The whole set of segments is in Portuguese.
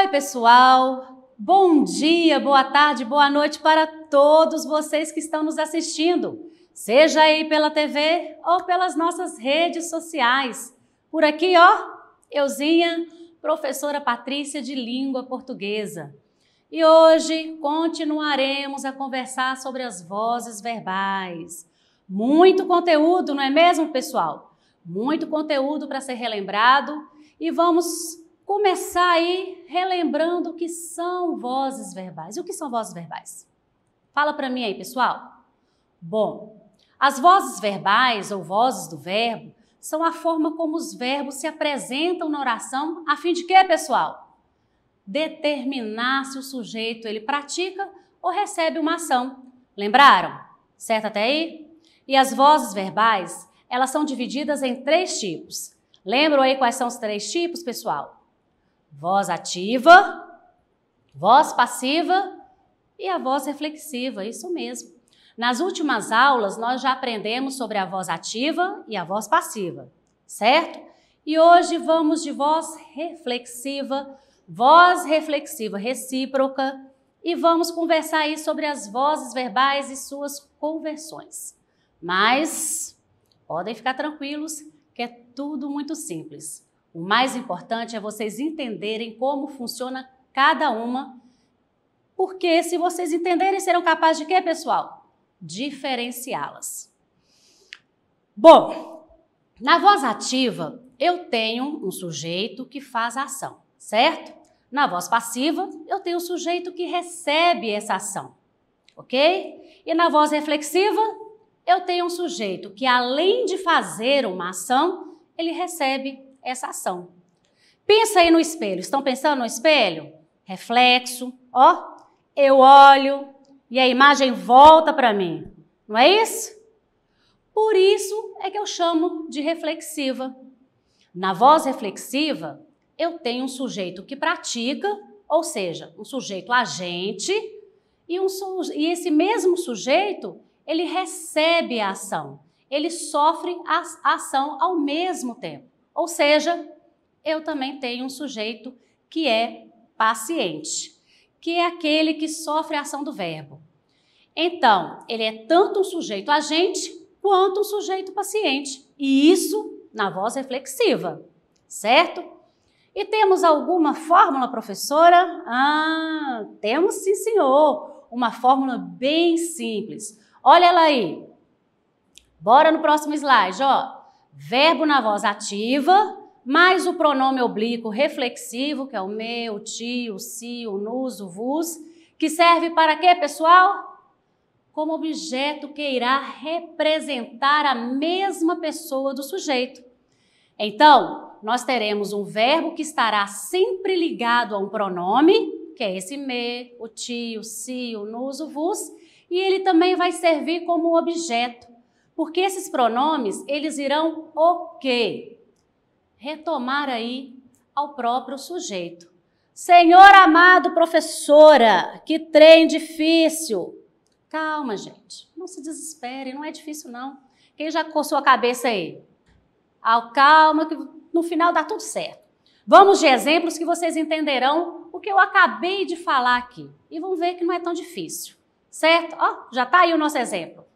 Oi, pessoal! Bom dia, boa tarde, boa noite para todos vocês que estão nos assistindo, seja aí pela TV ou pelas nossas redes sociais. Por aqui, ó, euzinha, professora Patrícia de Língua Portuguesa. E hoje continuaremos a conversar sobre as vozes verbais. Muito conteúdo, não é mesmo, pessoal? Muito conteúdo para ser relembrado e vamos começar aí relembrando o que são vozes verbais. E o que são vozes verbais? Fala para mim aí, pessoal. Bom, as vozes verbais ou vozes do verbo são a forma como os verbos se apresentam na oração a fim de quê, pessoal? Determinar se o sujeito ele pratica ou recebe uma ação. Lembraram? Certo até aí? E as vozes verbais, elas são divididas em três tipos. Lembram aí quais são os três tipos, pessoal? voz ativa, voz passiva e a voz reflexiva, isso mesmo. Nas últimas aulas, nós já aprendemos sobre a voz ativa e a voz passiva, certo? E hoje vamos de voz reflexiva, voz reflexiva recíproca, e vamos conversar aí sobre as vozes verbais e suas conversões. Mas podem ficar tranquilos que é tudo muito simples. O mais importante é vocês entenderem como funciona cada uma, porque se vocês entenderem, serão capazes de quê, pessoal? Diferenciá-las. Bom, na voz ativa, eu tenho um sujeito que faz a ação, certo? Na voz passiva, eu tenho um sujeito que recebe essa ação, ok? E na voz reflexiva, eu tenho um sujeito que, além de fazer uma ação, ele recebe essa ação. Pensa aí no espelho. Estão pensando no espelho? Reflexo. Ó, eu olho e a imagem volta para mim. Não é isso? Por isso é que eu chamo de reflexiva. Na voz reflexiva, eu tenho um sujeito que pratica, ou seja, um sujeito agente, e, um e esse mesmo sujeito, ele recebe a ação, ele sofre a ação ao mesmo tempo. Ou seja, eu também tenho um sujeito que é paciente, que é aquele que sofre a ação do verbo. Então, ele é tanto um sujeito agente quanto um sujeito paciente, e isso na voz reflexiva, certo? E temos alguma fórmula, professora? Ah, temos sim, senhor, uma fórmula bem simples. Olha ela aí. Bora no próximo slide, ó verbo na voz ativa, mais o pronome oblíquo reflexivo, que é o meu, tio, si, o nos, o vos, que serve para quê, pessoal? Como objeto que irá representar a mesma pessoa do sujeito. Então, nós teremos um verbo que estará sempre ligado a um pronome, que é esse me, o tio, si, o nos, o vos, e ele também vai servir como objeto porque esses pronomes, eles irão o quê? Retomar aí ao próprio sujeito. Senhor amado professora, que trem difícil. Calma, gente. Não se desespere, não é difícil não. Quem já coçou a cabeça aí? Ao calma que no final dá tudo certo. Vamos de exemplos que vocês entenderão o que eu acabei de falar aqui e vão ver que não é tão difícil. Certo? Ó, já tá aí o nosso exemplo.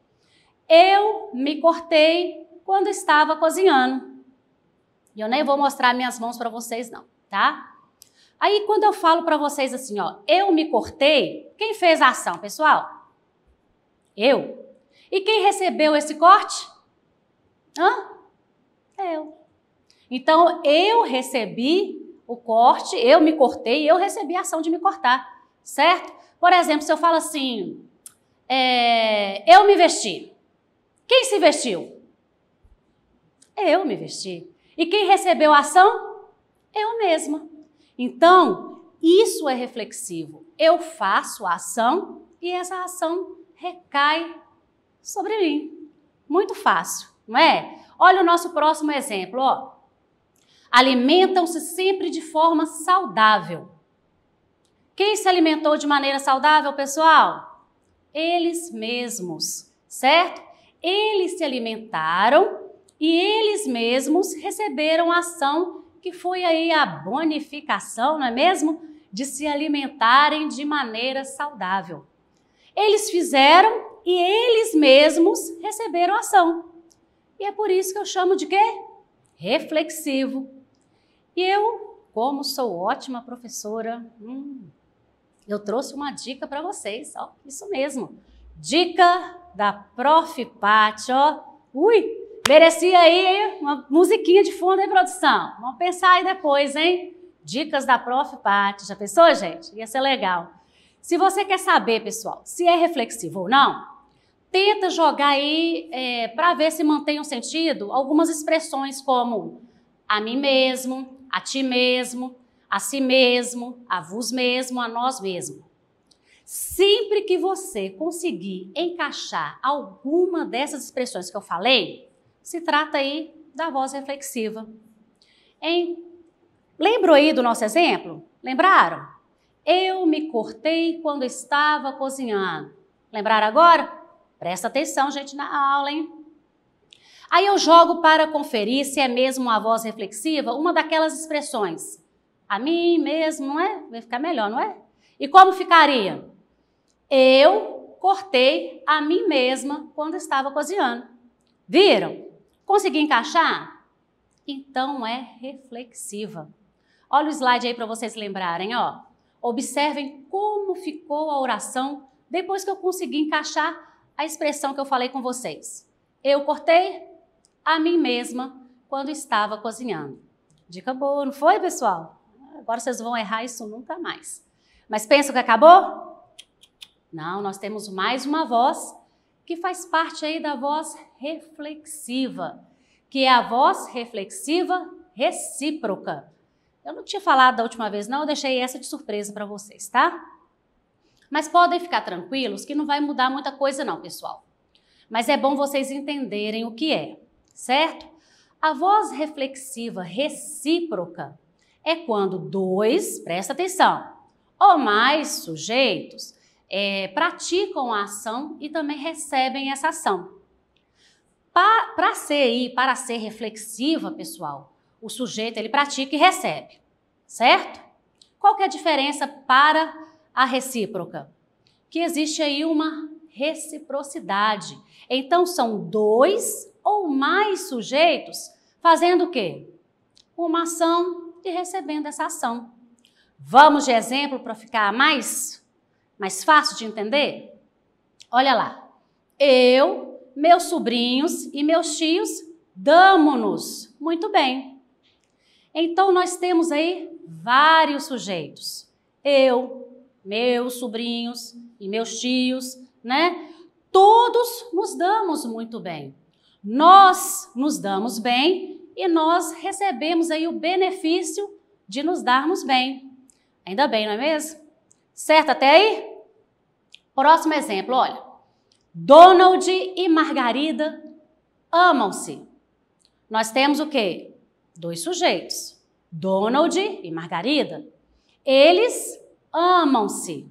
Eu me cortei quando estava cozinhando. E eu nem vou mostrar minhas mãos para vocês não, tá? Aí quando eu falo para vocês assim, ó, eu me cortei, quem fez a ação, pessoal? Eu. E quem recebeu esse corte? Hã? Eu. Então eu recebi o corte, eu me cortei, eu recebi a ação de me cortar, certo? Por exemplo, se eu falo assim, é, eu me vesti. Quem se vestiu? É eu me vesti. E quem recebeu a ação? Eu mesma. Então, isso é reflexivo. Eu faço a ação e essa ação recai sobre mim. Muito fácil, não é? Olha o nosso próximo exemplo, ó. Alimentam-se sempre de forma saudável. Quem se alimentou de maneira saudável, pessoal? Eles mesmos, certo? Eles se alimentaram e eles mesmos receberam a ação que foi aí a bonificação, não é mesmo? De se alimentarem de maneira saudável. Eles fizeram e eles mesmos receberam a ação. E é por isso que eu chamo de quê? Reflexivo. E eu, como sou ótima professora, hum, eu trouxe uma dica para vocês, ó, isso mesmo. Dica da Prof. Pátio. Ui, merecia aí hein? uma musiquinha de fundo, hein, produção? Vamos pensar aí depois, hein? Dicas da Prof. Pátio. Já pensou, gente? Ia ser legal. Se você quer saber, pessoal, se é reflexivo ou não, tenta jogar aí é, para ver se mantém o um sentido algumas expressões como a mim mesmo, a ti mesmo, a si mesmo, a vos mesmo, a nós mesmos. Sempre que você conseguir encaixar alguma dessas expressões que eu falei, se trata aí da voz reflexiva. Hein? Lembrou aí do nosso exemplo? Lembraram? Eu me cortei quando estava cozinhando. Lembraram agora? Presta atenção, gente, na aula, hein? Aí eu jogo para conferir se é mesmo uma voz reflexiva, uma daquelas expressões. A mim mesmo, não é? Vai ficar melhor, não é? E como ficaria? Eu cortei a mim mesma quando estava cozinhando. Viram? Consegui encaixar? Então é reflexiva. Olha o slide aí para vocês lembrarem, ó. Observem como ficou a oração depois que eu consegui encaixar a expressão que eu falei com vocês. Eu cortei a mim mesma quando estava cozinhando. Dica boa, não foi, pessoal? Agora vocês vão errar isso nunca mais. Mas pensa que acabou? Não, nós temos mais uma voz que faz parte aí da voz reflexiva, que é a voz reflexiva recíproca. Eu não tinha falado da última vez, não, eu deixei essa de surpresa para vocês, tá? Mas podem ficar tranquilos que não vai mudar muita coisa, não, pessoal. Mas é bom vocês entenderem o que é, certo? A voz reflexiva recíproca é quando dois, presta atenção, ou mais sujeitos é, praticam a ação e também recebem essa ação. Para ser e para ser reflexiva, pessoal, o sujeito ele pratica e recebe, certo? Qual que é a diferença para a recíproca? Que existe aí uma reciprocidade. Então são dois ou mais sujeitos fazendo o quê? Uma ação e recebendo essa ação. Vamos de exemplo para ficar mais mais fácil de entender? Olha lá. Eu, meus sobrinhos e meus tios damo-nos. Muito bem. Então nós temos aí vários sujeitos. Eu, meus sobrinhos e meus tios, né? Todos nos damos muito bem. Nós nos damos bem e nós recebemos aí o benefício de nos darmos bem. Ainda bem, não é mesmo? Certo até aí? Próximo exemplo, olha. Donald e Margarida amam-se. Nós temos o quê? Dois sujeitos. Donald e Margarida. Eles amam-se.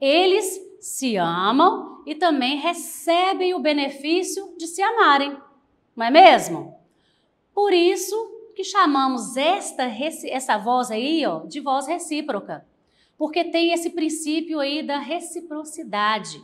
Eles se amam e também recebem o benefício de se amarem. Não é mesmo? Por isso que chamamos esta, essa voz aí ó, de voz recíproca porque tem esse princípio aí da reciprocidade.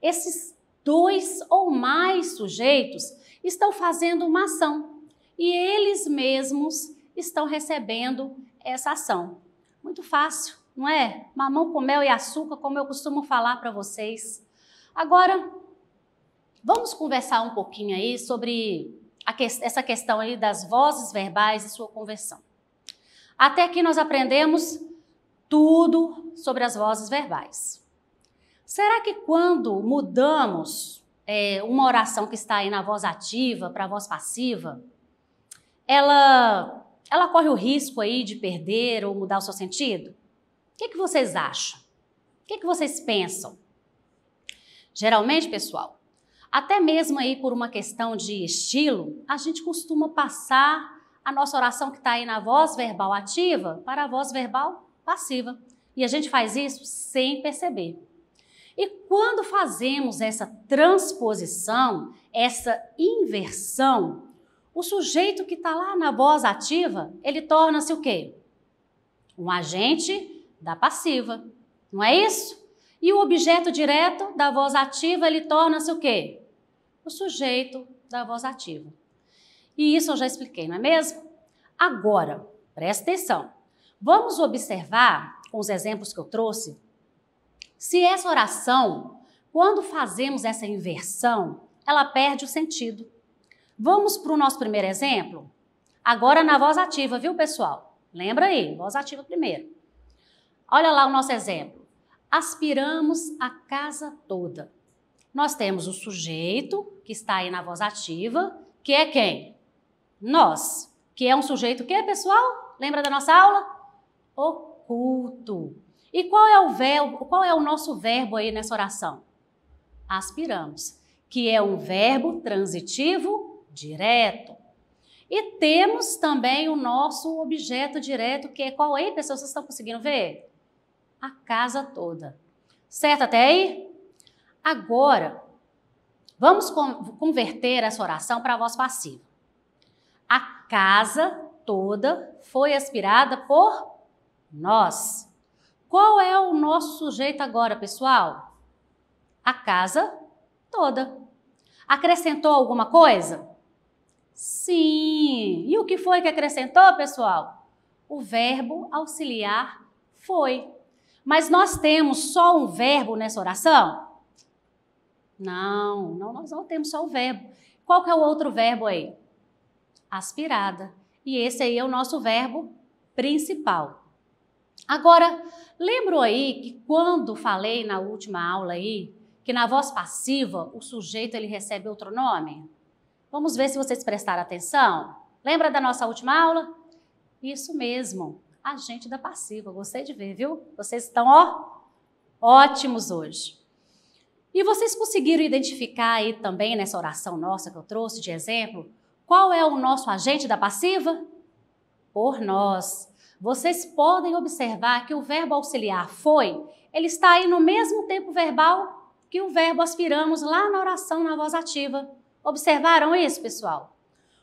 Esses dois ou mais sujeitos estão fazendo uma ação e eles mesmos estão recebendo essa ação. Muito fácil, não é? Mamão com mel e açúcar, como eu costumo falar para vocês. Agora, vamos conversar um pouquinho aí sobre que essa questão aí das vozes verbais e sua conversão. Até aqui nós aprendemos tudo sobre as vozes verbais. Será que quando mudamos é, uma oração que está aí na voz ativa para a voz passiva, ela, ela corre o risco aí de perder ou mudar o seu sentido? O que, é que vocês acham? O que, é que vocês pensam? Geralmente, pessoal, até mesmo aí por uma questão de estilo, a gente costuma passar a nossa oração que está aí na voz verbal ativa para a voz verbal passiva. E a gente faz isso sem perceber. E quando fazemos essa transposição, essa inversão, o sujeito que está lá na voz ativa, ele torna-se o quê? Um agente da passiva, não é isso? E o objeto direto da voz ativa, ele torna-se o quê? O sujeito da voz ativa. E isso eu já expliquei, não é mesmo? Agora, presta atenção. Vamos observar, com os exemplos que eu trouxe, se essa oração, quando fazemos essa inversão, ela perde o sentido. Vamos para o nosso primeiro exemplo? Agora na voz ativa, viu, pessoal? Lembra aí, voz ativa primeiro. Olha lá o nosso exemplo. Aspiramos a casa toda. Nós temos o sujeito, que está aí na voz ativa, que é quem? Nós. Que é um sujeito que, pessoal? Lembra da nossa aula? oculto. E qual é o verbo, qual é o nosso verbo aí nessa oração? Aspiramos, que é um verbo transitivo direto. E temos também o nosso objeto direto, que é qual aí, pessoal? Vocês estão conseguindo ver? A casa toda. Certo até aí? Agora, vamos converter essa oração para a voz passiva. A casa toda foi aspirada por nós. Qual é o nosso sujeito agora, pessoal? A casa toda. Acrescentou alguma coisa? Sim. E o que foi que acrescentou, pessoal? O verbo auxiliar foi. Mas nós temos só um verbo nessa oração? Não, não nós não temos só o verbo. Qual que é o outro verbo aí? Aspirada. E esse aí é o nosso verbo principal. Agora, lembro aí que quando falei na última aula aí que na voz passiva o sujeito ele recebe outro nome? Vamos ver se vocês prestaram atenção. Lembra da nossa última aula? Isso mesmo, agente da passiva. Gostei de ver, viu? Vocês estão ó, ótimos hoje. E vocês conseguiram identificar aí também nessa oração nossa que eu trouxe de exemplo, qual é o nosso agente da passiva? Por nós vocês podem observar que o verbo auxiliar foi, ele está aí no mesmo tempo verbal que o verbo aspiramos lá na oração na voz ativa. Observaram isso, pessoal?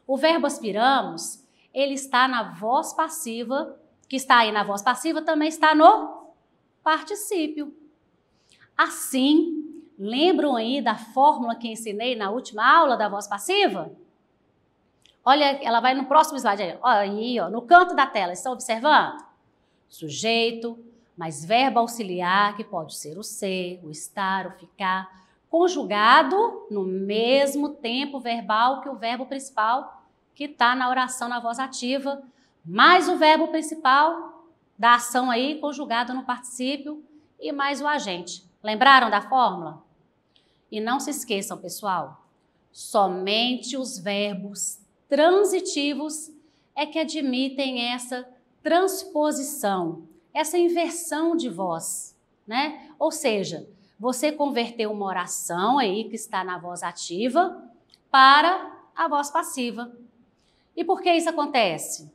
O verbo aspiramos, ele está na voz passiva, que está aí na voz passiva também está no particípio. Assim, lembram aí da fórmula que ensinei na última aula da voz passiva? Olha, ela vai no próximo slide aí, aí ó, no canto da tela, estão observando? Sujeito, mais verbo auxiliar, que pode ser o ser, o estar, o ficar, conjugado no mesmo tempo verbal que o verbo principal que está na oração na voz ativa, mais o verbo principal da ação aí, conjugado no particípio, e mais o agente. Lembraram da fórmula? E não se esqueçam, pessoal, somente os verbos transitivos é que admitem essa transposição, essa inversão de voz, né? Ou seja, você converteu uma oração aí que está na voz ativa para a voz passiva. E por que isso acontece?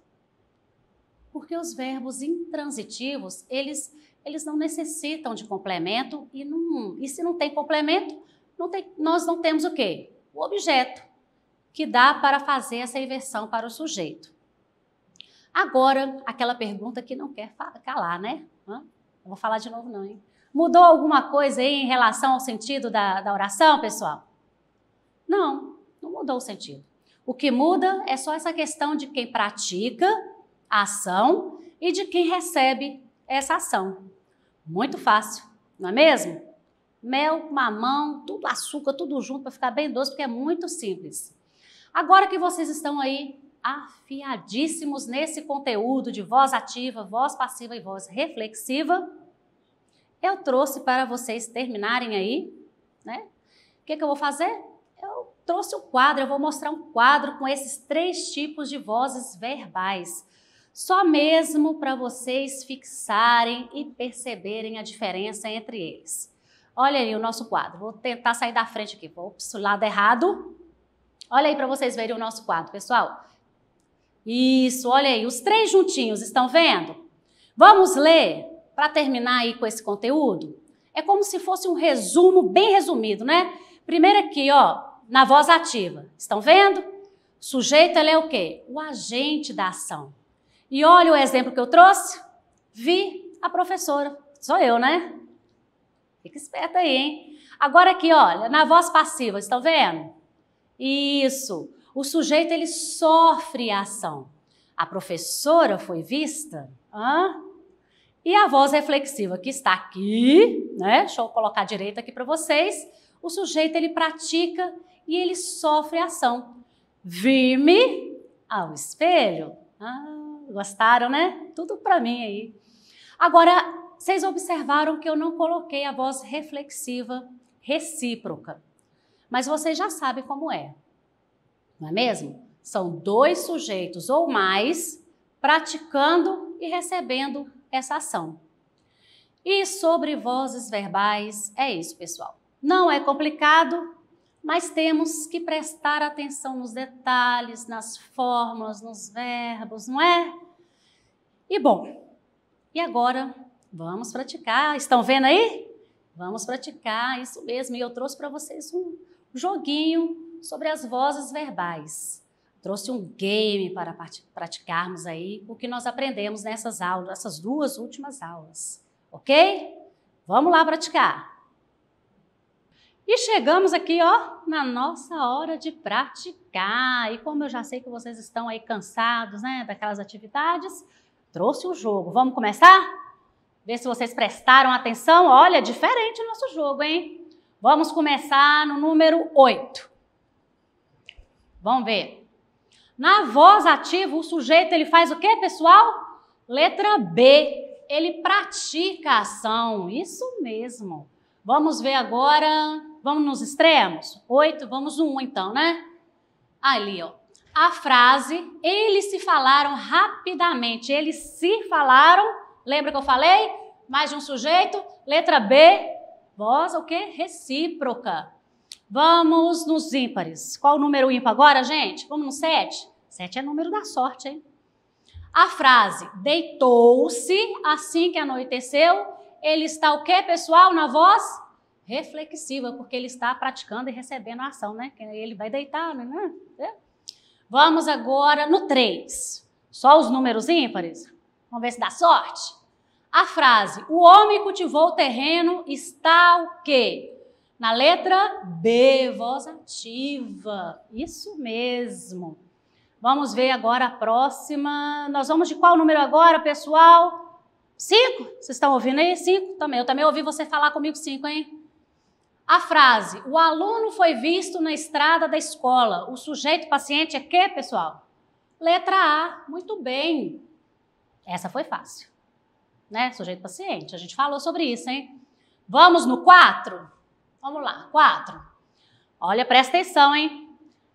Porque os verbos intransitivos, eles, eles não necessitam de complemento e, não, e se não tem complemento, não tem, nós não temos o quê? O objeto que dá para fazer essa inversão para o sujeito. Agora, aquela pergunta que não quer calar, né? Não vou falar de novo, não, hein? Mudou alguma coisa aí em relação ao sentido da, da oração, pessoal? Não, não mudou o sentido. O que muda é só essa questão de quem pratica a ação e de quem recebe essa ação. Muito fácil, não é mesmo? Mel, mamão, tudo açúcar, tudo junto para ficar bem doce, porque é muito simples. Agora que vocês estão aí afiadíssimos nesse conteúdo de voz ativa, voz passiva e voz reflexiva, eu trouxe para vocês terminarem aí, né? O que, que eu vou fazer? Eu trouxe um quadro, eu vou mostrar um quadro com esses três tipos de vozes verbais. Só mesmo para vocês fixarem e perceberem a diferença entre eles. Olha aí o nosso quadro. Vou tentar sair da frente aqui. Ops, lado errado. Olha aí para vocês verem o nosso quadro, pessoal. Isso, olha aí, os três juntinhos, estão vendo? Vamos ler para terminar aí com esse conteúdo? É como se fosse um resumo bem resumido, né? Primeiro aqui, ó, na voz ativa. Estão vendo? Sujeito ele é o quê? O agente da ação. E olha o exemplo que eu trouxe. Vi a professora. Sou eu, né? Fica esperto aí, hein? Agora aqui, olha, na voz passiva, estão vendo? Isso. O sujeito ele sofre a ação. A professora foi vista? Hã? E a voz reflexiva que está aqui, né? Deixa eu colocar direito aqui para vocês. O sujeito ele pratica e ele sofre a ação. Vim me ao espelho. Ah, gostaram, né? Tudo para mim aí. Agora, vocês observaram que eu não coloquei a voz reflexiva recíproca. Mas você já sabe como é, não é mesmo? São dois sujeitos ou mais praticando e recebendo essa ação. E sobre vozes verbais, é isso, pessoal. Não é complicado, mas temos que prestar atenção nos detalhes, nas fórmulas, nos verbos, não é? E bom, e agora vamos praticar. Estão vendo aí? Vamos praticar, isso mesmo. E eu trouxe para vocês um joguinho sobre as vozes verbais. Trouxe um game para praticarmos aí o que nós aprendemos nessas aulas, nessas duas últimas aulas, ok? Vamos lá praticar. E chegamos aqui, ó, na nossa hora de praticar. E como eu já sei que vocês estão aí cansados, né, daquelas atividades, trouxe o jogo. Vamos começar? Ver se vocês prestaram atenção. Olha, diferente o nosso jogo, hein? Vamos começar no número 8. Vamos ver. Na voz ativa, o sujeito ele faz o que, pessoal? Letra B. Ele pratica a ação. Isso mesmo. Vamos ver agora. Vamos nos extremos? 8, vamos um então, né? Ali, ó. A frase, eles se falaram rapidamente. Eles se falaram. Lembra que eu falei? Mais de um sujeito. Letra B, Voz o quê? Recíproca. Vamos nos ímpares. Qual o número ímpar agora, gente? Vamos no 7? 7 é número da sorte, hein? A frase deitou-se assim que anoiteceu, ele está o quê, pessoal, na voz? Reflexiva, porque ele está praticando e recebendo a ação, né? Ele vai deitar, né? né? É. Vamos agora no 3. Só os números ímpares? Vamos ver se dá sorte? A frase o homem cultivou o terreno está o quê? Na letra B, voz ativa. Isso mesmo. Vamos ver agora a próxima. Nós vamos de qual número agora, pessoal? Cinco? Vocês estão ouvindo aí? Cinco? Também. Eu também ouvi você falar comigo cinco, hein? A frase: o aluno foi visto na estrada da escola. O sujeito paciente é quê, pessoal? Letra A. Muito bem. Essa foi fácil né? Sujeito paciente. A gente falou sobre isso, hein? Vamos no 4? Vamos lá, 4. Olha, presta atenção, hein?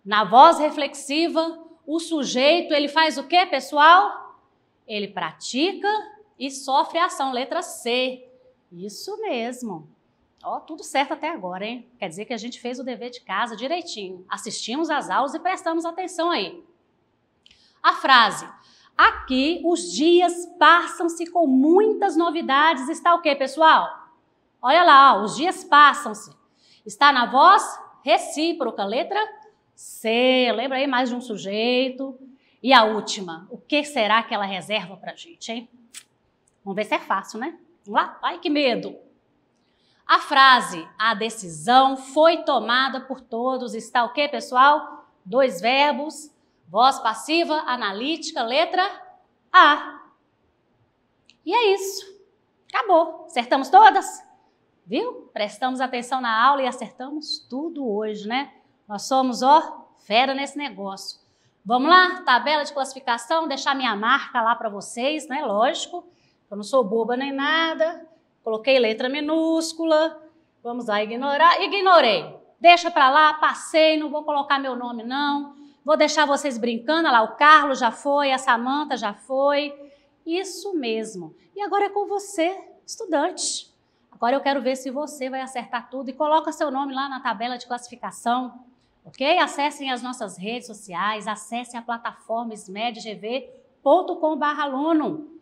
Na voz reflexiva, o sujeito, ele faz o quê, pessoal? Ele pratica e sofre ação, letra C. Isso mesmo. Ó, tudo certo até agora, hein? Quer dizer que a gente fez o dever de casa direitinho. Assistimos às aulas e prestamos atenção aí. A frase: Aqui os dias passam-se com muitas novidades. Está o que, pessoal? Olha lá, ó, os dias passam-se. Está na voz recíproca, letra C. Lembra aí mais de um sujeito. E a última, o que será que ela reserva a gente, hein? Vamos ver se é fácil, né? Vamos lá? Ai, que medo! A frase, a decisão foi tomada por todos, está o que, pessoal? Dois verbos Voz passiva, analítica, letra A. E é isso. Acabou. Acertamos todas? Viu? Prestamos atenção na aula e acertamos tudo hoje, né? Nós somos, ó, fera nesse negócio. Vamos lá? Tabela de classificação, deixar minha marca lá para vocês, né? Lógico. Eu não sou boba nem nada. Coloquei letra minúscula. Vamos lá, ignorar. Ignorei. Deixa para lá, passei, não vou colocar meu nome, não. Vou deixar vocês brincando, olha lá, o Carlos já foi, a Samanta já foi. Isso mesmo. E agora é com você, estudante. Agora eu quero ver se você vai acertar tudo e coloca seu nome lá na tabela de classificação, ok? Acessem as nossas redes sociais, acessem a plataforma smedgv.com.br aluno.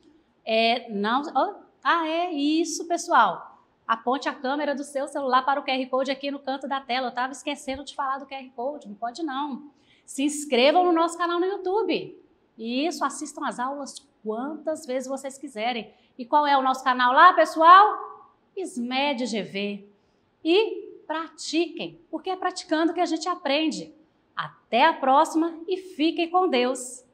É, não, oh, ah, é isso, pessoal aponte a câmera do seu celular para o QR Code aqui no canto da tela. Eu estava esquecendo de falar do QR Code, não pode não. Se inscrevam no nosso canal no YouTube. E isso, assistam as aulas quantas vezes vocês quiserem. E qual é o nosso canal lá, pessoal? SMED GV. E pratiquem, porque é praticando que a gente aprende. Até a próxima e fiquem com Deus!